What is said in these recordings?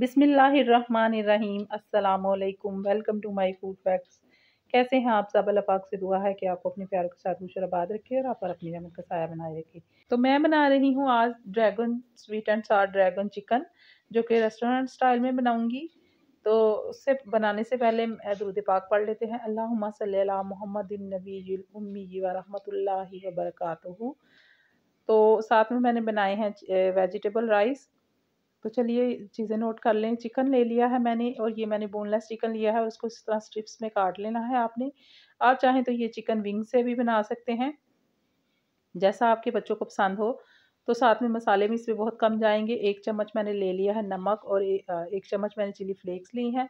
बिसमीम अल्लाम welcome to my food facts कैसे हैं आप सब अल्लाह पाक से दुआ है कि आप अपने प्यार के साथ आबाद रखें और आप अपनी नमक का साया बनाए रखें तो मैं बना रही हूँ आज dragon sweet and sour dragon chicken जो कि रेस्टोरेंट स्टाइल में बनाऊँगी तो उससे बनाने से पहले दरुद पाक पढ़ लेते हैं अल्लाह सल मोहम्मद नबी उम्मी वरहमल तो साथ में मैंने बनाए हैं वेजिटेबल राइस तो चलिए चीज़ें नोट कर लें चिकन ले लिया है मैंने और ये मैंने बोनलेस चिकन लिया है उसको इस तरह स्ट्रिप्स में काट लेना है आपने आप चाहें तो ये चिकन विंग से भी बना सकते हैं जैसा आपके बच्चों को पसंद हो तो साथ में मसाले भी इसमें बहुत कम जाएंगे एक चम्मच मैंने ले लिया है नमक और एक चम्मच मैंने चिली फ्लेक्स ली हैं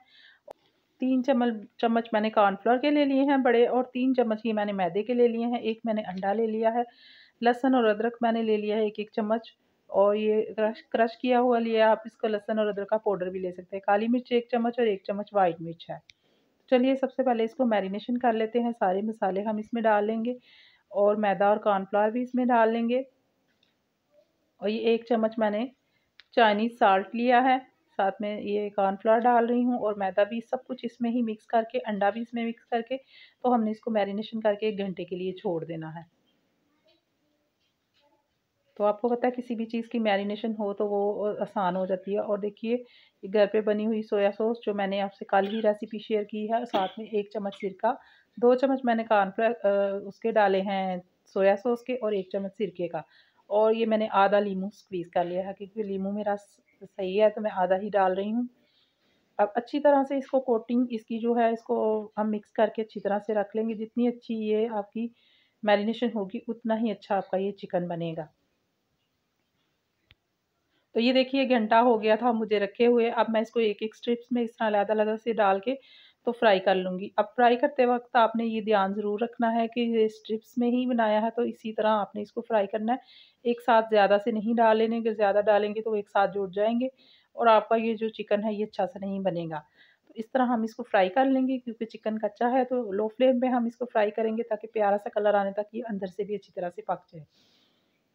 तीन चम्मच चम्मच मैंने कॉर्नफ्लोर के ले लिए हैं बड़े और तीन चम्मच ही मैंने मैदे के ले लिए हैं एक मैंने अंडा ले लिया है लहसुन और अदरक मैंने ले लिया है एक एक चम्मच और ये क्रश क्रश किया हुआ लिया आप इसको लहसन और अदरक का पाउडर भी ले सकते हैं काली मिर्च एक चम्मच और एक चम्मच वाइट मिर्च है चलिए सबसे पहले इसको मैरिनेशन कर लेते हैं सारे मसाले हम इसमें डाल लेंगे और मैदा और कॉर्नफ्लावर भी इसमें डाल लेंगे और ये एक चम्मच मैंने चाइनीज़ साल्ट लिया है साथ में ये कॉर्नफ्लावर डाल रही हूँ और मैदा भी सब कुछ इसमें ही मिक्स करके अंडा भी इसमें मिक्स करके तो हमने इसको मैरिनेशन करके एक घंटे के लिए छोड़ देना है तो आपको पता है किसी भी चीज़ की मैरिनेशन हो तो वो आसान हो जाती है और देखिए घर पे बनी हुई सोया सॉस जो मैंने आपसे कल ही रेसिपी शेयर की है साथ में एक चम्मच सिरका दो चम्मच मैंने कॉर्नफ्लेक्स उसके डाले हैं सोया सॉस के और एक चम्मच सिरके का और ये मैंने आधा लीमू स्क्वीज़ कर लिया है क्योंकि लीमू मेरा सही है तो मैं आधा ही डाल रही हूँ अब अच्छी तरह से इसको कोटिंग इसकी जो है इसको हम मिक्स करके अच्छी तरह से रख लेंगे जितनी अच्छी ये आपकी मैरिनेशन होगी उतना ही अच्छा आपका ये चिकन बनेगा तो ये देखिए घंटा हो गया था मुझे रखे हुए अब मैं इसको एक एक स्ट्रिप्स में इस तरह अलहदा अलहदा से डाल के तो फ्राई कर लूँगी अब फ्राई करते वक्त आपने ये ध्यान ज़रूर रखना है कि ये स्ट्रिप्स में ही बनाया है तो इसी तरह आपने इसको फ्राई करना है एक साथ ज़्यादा से नहीं डाल लेने अगर ज़्यादा डालेंगे तो एक साथ जुड़ जाएंगे और आपका ये जो चिकन है ये अच्छा सा नहीं बनेगा तो इस तरह हम इसको फ्राई कर लेंगे क्योंकि चिकन कच्चा है तो लो फ्लेम पर हम इसको फ्राई करेंगे ताकि प्यारा सा कलर आने तक ये अंदर से भी अच्छी तरह से पक जाए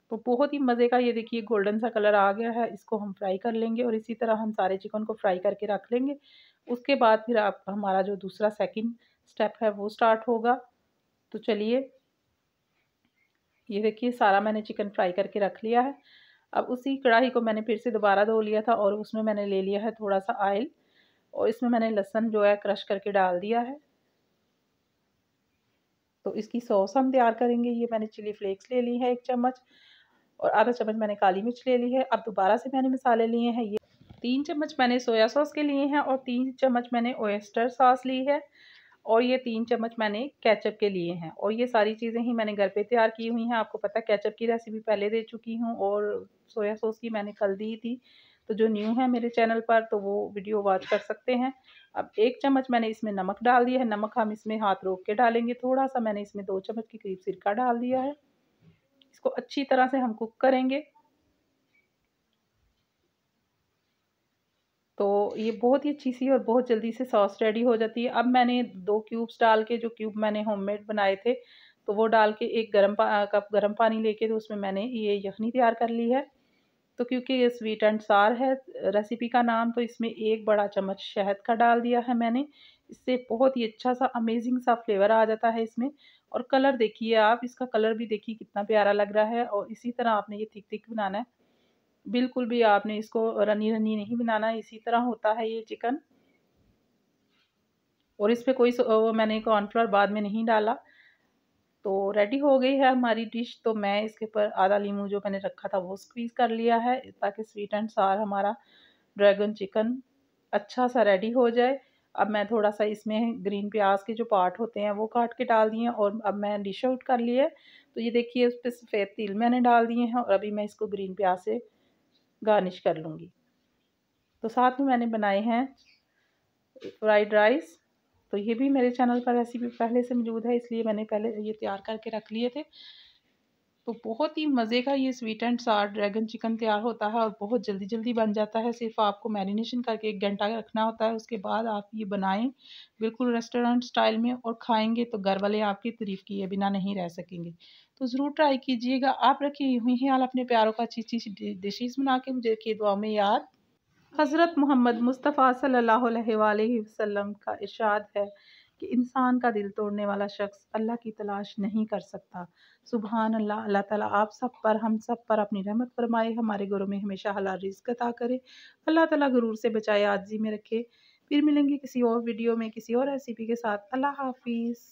तो बहुत ही मज़े का ये देखिए गोल्डन सा कलर आ गया है इसको हम फ्राई कर लेंगे और इसी तरह हम सारे चिकन को फ्राई करके रख लेंगे उसके बाद फिर आप हमारा जो दूसरा सेकंड स्टेप है वो स्टार्ट होगा तो चलिए ये देखिए सारा मैंने चिकन फ्राई करके रख लिया है अब उसी कढ़ाई को मैंने फिर से दोबारा धो लिया था और उसमें मैंने ले लिया है थोड़ा सा आयल और इसमें मैंने लहसन जो है क्रश करके डाल दिया है तो इसकी सॉस हम तैयार करेंगे ये मैंने चिली फ्लेक्स ले ली है एक चम्मच और आधा चम्मच मैंने काली मिर्च ले ली है अब दोबारा से मैंने मसाले लिए हैं ये तीन चम्मच मैंने सोया सॉस के लिए हैं और तीन चम्मच मैंने ओएस्टर सॉस ली है और ये तीन चम्मच मैंने कैचअप के लिए हैं और ये सारी चीज़ें ही मैंने घर पे तैयार की हुई हैं आपको पता है कैचअप की रेसिपी पहले दे चुकी हूँ और सोया सॉस की मैंने कल दी थी तो जो न्यू है मेरे चैनल पर तो वो वीडियो वॉच कर सकते हैं अब एक चम्मच मैंने इसमें नमक डाल दिया है नमक हम इसमें हाथ रोक के डालेंगे थोड़ा सा मैंने इसमें दो चम्मच के करीब सिरका डाल दिया है इसको अच्छी तरह से हम कुक करेंगे तो ये बहुत ही अच्छी सी और बहुत जल्दी से सॉस रेडी हो जाती है अब मैंने दो क्यूब्स डाल के जो क्यूब मैंने होममेड बनाए थे तो वो डाल के एक गरम कप गरम पानी लेके तो उसमें मैंने ये यखनी तैयार कर ली है तो क्योंकि ये स्वीट एंड सार है रेसिपी का नाम तो इसमें एक बड़ा चम्मच शहद का डाल दिया है मैंने इससे बहुत ही अच्छा सा अमेजिंग सा फ्लेवर आ जाता है इसमें और कलर देखिए आप इसका कलर भी देखिए कितना प्यारा लग रहा है और इसी तरह आपने ये थिक थिक बनाना है बिल्कुल भी आपने इसको रनी रनी नहीं बनाना इसी तरह होता है ये चिकन और इस पर कोई मैंने कॉर्नफ्लोर बाद में नहीं डाला तो रेडी हो गई है हमारी डिश तो मैं इसके ऊपर आधा लीमू जो मैंने रखा था वो स्क्वीज़ कर लिया है ताकि स्वीट एंड सार हमारा ड्रैगन चिकन अच्छा सा रेडी हो जाए अब मैं थोड़ा सा इसमें ग्रीन प्याज के जो पार्ट होते हैं वो काट के डाल दिए और अब मैं डिश आउट कर लिए तो ये देखिए उस पर सफ़ेद तिल मैंने डाल दिए हैं और अभी मैं इसको ग्रीन प्याज से गार्निश कर लूँगी तो साथ में मैंने बनाए हैं फ्राइड राइस तो ये भी मेरे चैनल पर रेसिपी पहले से मौजूद है इसलिए मैंने पहले ये तैयार करके रख लिए थे तो बहुत ही मज़े का ये sweet and sour dragon chicken तैयार होता है और बहुत जल्दी जल्दी बन जाता है सिर्फ आपको मैरिनेशन करके एक घंटा रखना होता है उसके बाद आप ये बनाएं बिल्कुल रेस्टोरेंट स्टाइल में और खाएंगे तो घर वाले आपकी तारीफ़ किए बिना नहीं रह सकेंगे तो ज़रूर ट्राई कीजिएगा आप रखी हुई हैं आप अपने प्यारों का अच्छी अच्छी डिशेज़ बना के मुझे दुआ में याद हज़रत मोहम्मद मुस्तफ़ा सल्ला वसम का इशाद है कि इंसान का दिल तोड़ने वाला शख्स अल्लाह की तलाश नहीं कर सकता सुबहान अल्लाह अल्लाह ताला आप सब पर हम सब पर अपनी रहमत फरमाए हमारे घरों में हमेशा हलाल रिज्क अदा करे अल्लाह ताला गुरूर से बचाए आजी में रखे फिर मिलेंगे किसी और वीडियो में किसी और रेसिपी के साथ अल्लाह हाफिज़